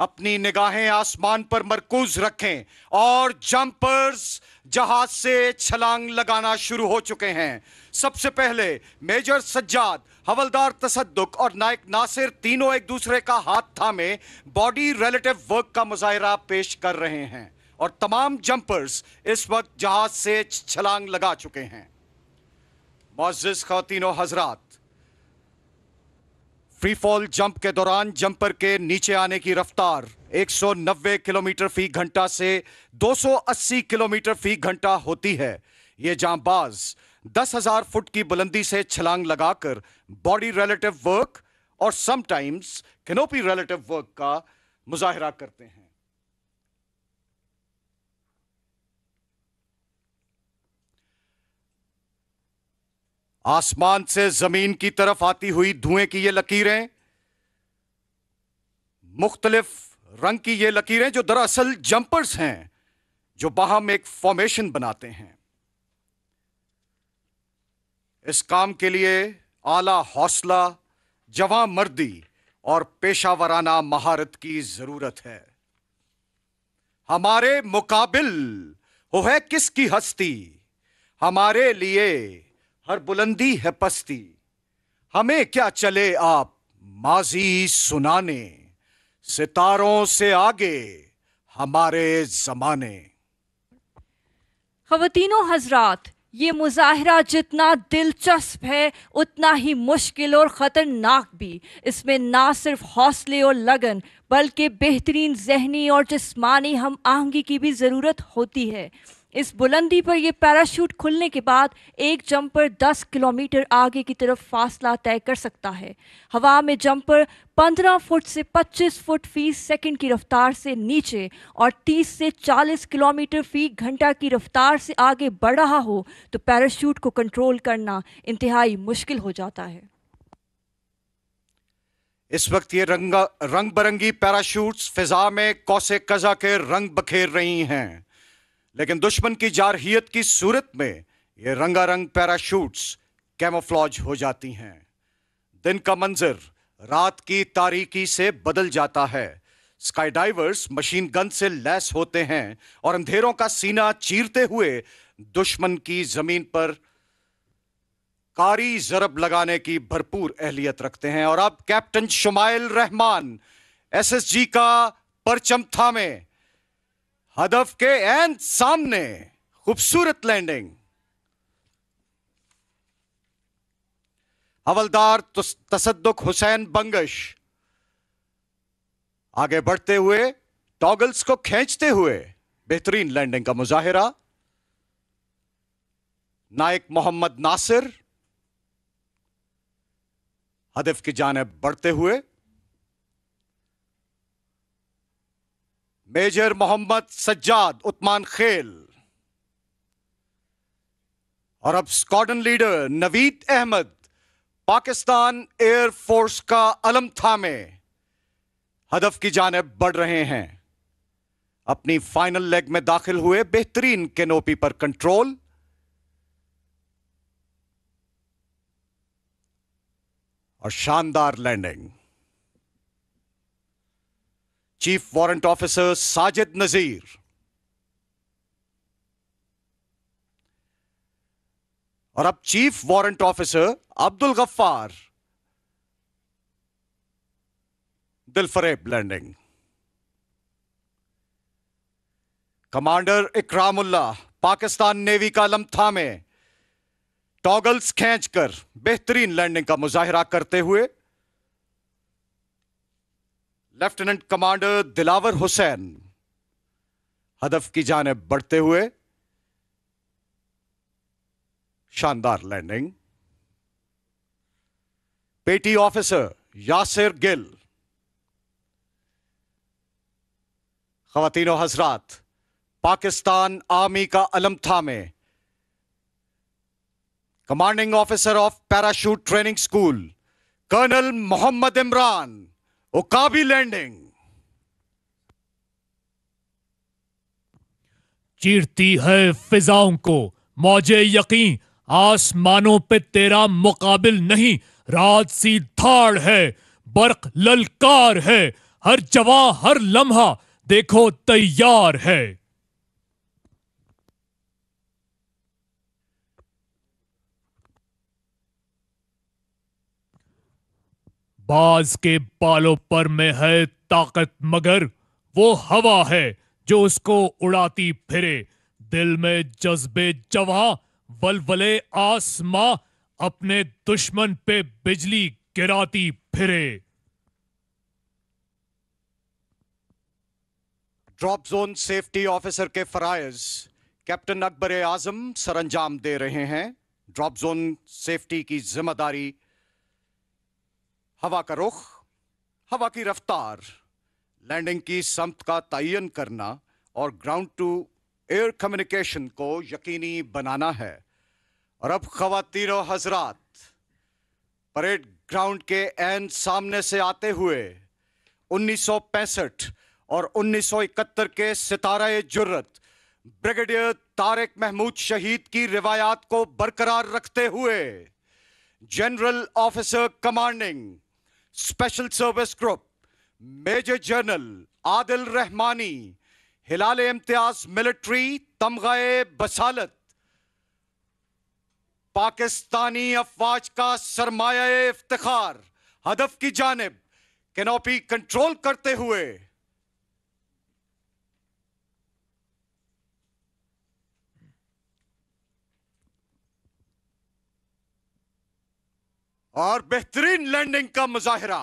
अपनी निगाहें आसमान पर मरकूज रखें और जंपर्स जहाज से छलांग लगाना शुरू हो चुके हैं सबसे पहले मेजर सज्जाद हवलदार तसदुक और नायक नासिर तीनों एक दूसरे का हाथ थामे बॉडी रिलेटिव वर्क का मुजाहरा पेश कर रहे हैं और तमाम जंपर्स इस वक्त जहाज से छलांग लगा चुके हैं मोजिज खातिनो हजरात फ्री फॉल जंप के दौरान जंपर के नीचे आने की रफ्तार 190 किलोमीटर फी घंटा से 280 किलोमीटर फी घंटा होती है ये जांबाज 10,000 फुट की बुलंदी से छलांग लगाकर बॉडी रिलेटिव वर्क और समटाइम्स किनोपी रिलेटिव वर्क का मुजाहरा करते हैं आसमान से जमीन की तरफ आती हुई धुएं की ये लकीरें मुख्तलिफ रंग की ये लकीरें जो दरअसल जंपर्स हैं जो बाहम एक फॉर्मेशन बनाते हैं इस काम के लिए आला हौसला जवां मर्दी और पेशावराना महारत की जरूरत है हमारे मुकाबिल वो है किसकी हस्ती हमारे लिए हर बुलंदी है पस्ती हमें क्या चले आप माजी सुनाने सितारों से आगे हमारे जमाने खवतिनों हजरात ये मुजाहरा जितना दिलचस्प है उतना ही मुश्किल और ख़तरनाक भी इसमें ना सिर्फ हौसले और लगन बल्कि बेहतरीन जहनी और जिस्मानी हम आहंगी की भी ज़रूरत होती है इस बुलंदी पर यह पैराशूट खुलने के बाद एक जंपर 10 किलोमीटर आगे की तरफ फासला तय कर सकता है हवा में जंपर 15 फुट से 25 फुट फी सेकंड की रफ्तार से नीचे और 30 से 40 किलोमीटर फी घंटा की रफ्तार से आगे बढ़ रहा हो तो पैराशूट को कंट्रोल करना इंतहाई मुश्किल हो जाता है इस वक्त ये रंग रंग बरंगी फिजा में कौसे कजा के रंग बखेर रही हैं लेकिन दुश्मन की जारहियत की सूरत में ये रंगारंग पैराशूट्स कैमोफ्लॉज हो जाती हैं दिन का मंजर रात की तारीकी से बदल जाता है स्काई डाइवर्स मशीन गन से लैस होते हैं और अंधेरों का सीना चीरते हुए दुश्मन की जमीन पर कारी जरब लगाने की भरपूर एहलियत रखते हैं और अब कैप्टन शुमाइल रहमान एसएसजी का परचम थामे हदफ के एंड सामने खूबसूरत लैंडिंग हवलदार तसदुक हुसैन बंगश आगे बढ़ते हुए टॉगल्स को खींचते हुए बेहतरीन लैंडिंग का मुजाहिरा नायक मोहम्मद नासिर हदफ की जानब बढ़ते हुए मेजर मोहम्मद सज्जाद उत्मान खेल और अब squadron leader Naveed Ahmed Pakistan air force का अलम थामे हदफ की जानब बढ़ रहे हैं अपनी फाइनल लेग में दाखिल हुए बेहतरीन केनोपी पर कंट्रोल और शानदार landing chief warrant officer Sajid Nazir और अब chief warrant officer Abdul Ghaffar दिलफरेब landing commander Ikramullah Pakistan navy का लमथा में टॉगल्स खेचकर बेहतरीन लैंडिंग का मुजाहरा करते हुए लेफ्टिनेंट कमांडर दिलावर हुसैन हदफ की जाने बढ़ते हुए शानदार लैंडिंग पेटी ऑफिसर यासिर गिल खातिन हजरात पाकिस्तान आर्मी का अलम में commanding officer of parachute training school colonel Muhammad Imran ओकाबी लैंडिंग चीरती है फिजाओं को मौजे यकीन आसमानों पे तेरा मुकाबिल नहीं रात सी धाड़ है बर्क ललकार है हर जवा हर लम्हा देखो तैयार है बाज के बालों पर में है ताकत मगर वो हवा है जो उसको उड़ाती फिरे दिल में जज्बे जवा वलवले आसमा अपने दुश्मन पे बिजली गिराती फिरे ड्रॉप जोन सेफ्टी ऑफिसर के फराइज कैप्टन अकबर आजम सरंजाम दे रहे हैं ड्रॉप जोन सेफ्टी की जिम्मेदारी हवा का रुख हवा की रफ्तार लैंडिंग की समत का तयन करना और ग्राउंड टू एयर कम्युनिकेशन को यकीनी बनाना है और अब खातिन हजरात परेड ग्राउंड के एन सामने से आते हुए 1965 और 1971 के सितारा जुर्रत ब्रिगेडियर तारिक महमूद शहीद की रिवायात को बरकरार रखते हुए general officer commanding special service group major general Adil Rehmani हिलाल इम्तियाज मिलिट्री तमगा बसालत पाकिस्तानी अफवाज का सरमाया इफ्तार हदफ की जानब कैनोपी कंट्रोल करते हुए और बेहतरीन लैंडिंग का मुजाहरा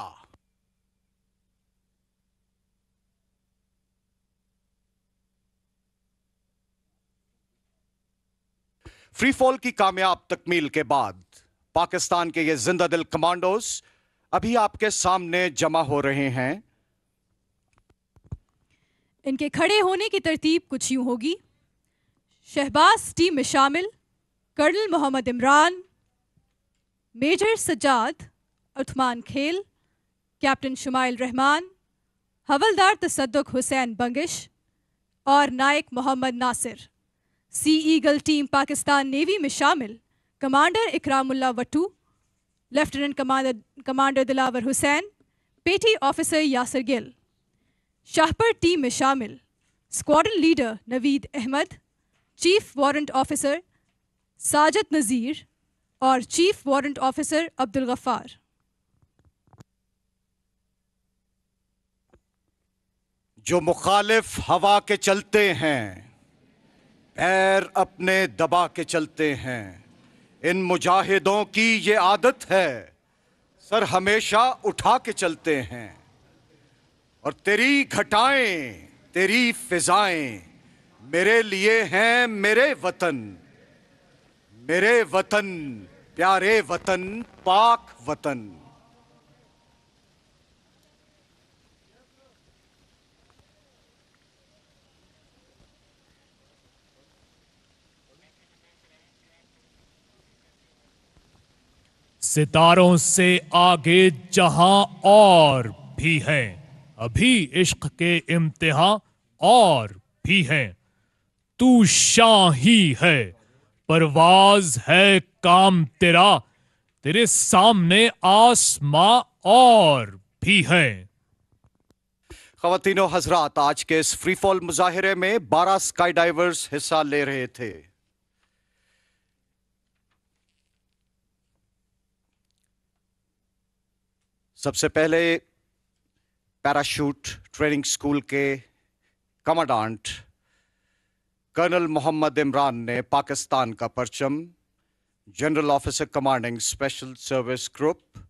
फ्री फॉल की कामयाब तकमील के बाद पाकिस्तान के ये जिंदा दिल कमांडोज अभी आपके सामने जमा हो रहे हैं इनके खड़े होने की तरतीब कुछ यूं होगी शहबाज टीम में शामिल colonel Muhammad Imran major Sajjad Usman Khel captain Shumail Rehman हवलदार तसदक हुसैन बंगिश और नायक Muhammad Nasir sea eagle team Pakistan navy में शामिल commander Ikramullah Wattoo lieutenant commander commander Dilawar Hussain petty officer Yasir Gill Shahpar team में शामिल squadron leader Naveed Ahmed chief warrant officer Sajid Nazir और chief warrant officer Abdul Ghaffar जो मुखालिफ हवा के चलते हैं पैर अपने दबा के चलते हैं इन मुजाहिदों की ये आदत है सर हमेशा उठा के चलते हैं और तेरी घटाएं तेरी फिजाएं मेरे लिए हैं मेरे वतन मेरे वतन प्यारे वतन पाक वतन सितारों से आगे जहां और भी हैं अभी इश्क के इम्तिहा और भी हैं तू शाही है परवाज है काम तेरा तेरे सामने आसमा और भी है खातिनों हजरात आज के इस फ्री फॉल मुजाहरे में 12 स्काई डाइवर्स हिस्सा ले रहे थे सबसे पहले पैराशूट ट्रेनिंग स्कूल के कमांडांट कर्नल मोहम्मद इमरान ने पाकिस्तान का परचम general officer commanding special service group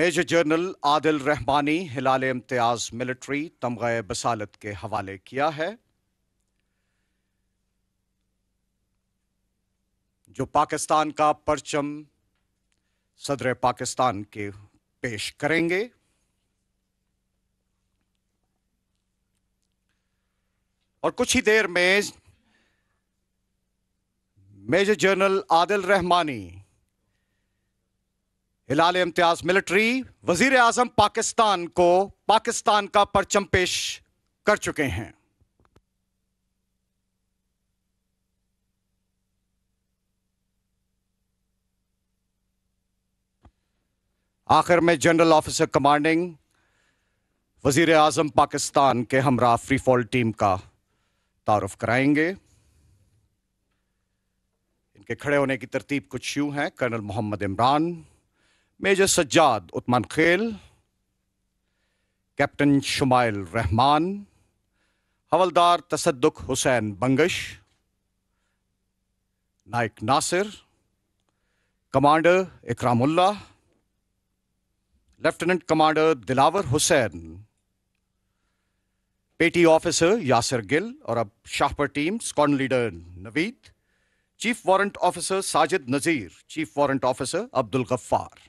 major general Adil Rehmani हिलाल इम्तियाज मिलिट्री तमग़ बसालत के हवाले किया है जो पाकिस्तान का परचम सदर पाकिस्तान के पेश करेंगे और कुछ ही देर में मेजर जनरल आदिल रहमानी हिलाल इम्तियाज मिलिट्री वजीर आजम पाकिस्तान को पाकिस्तान का परचम पेश कर चुके हैं आखिर में जनरल ऑफिसर कमांडिंग वजीर आजम पाकिस्तान के हमरा फ्री फॉल टीम का तारफ कराएंगे इनके खड़े होने की तरतीब कुछ यूं है colonel Muhammad Imran major Sajjad Usman Khel captain Shumail Rehman हवलदार तसदुक हुसैन बंगश नायक Nasir commander Ikramullah lieutenant commander Dilawar Hussain petty officer Yasir Gill और अब Shahpar team squadron leader Naveed chief warrant officer Sajid Nazir chief warrant officer Abdul Gaffar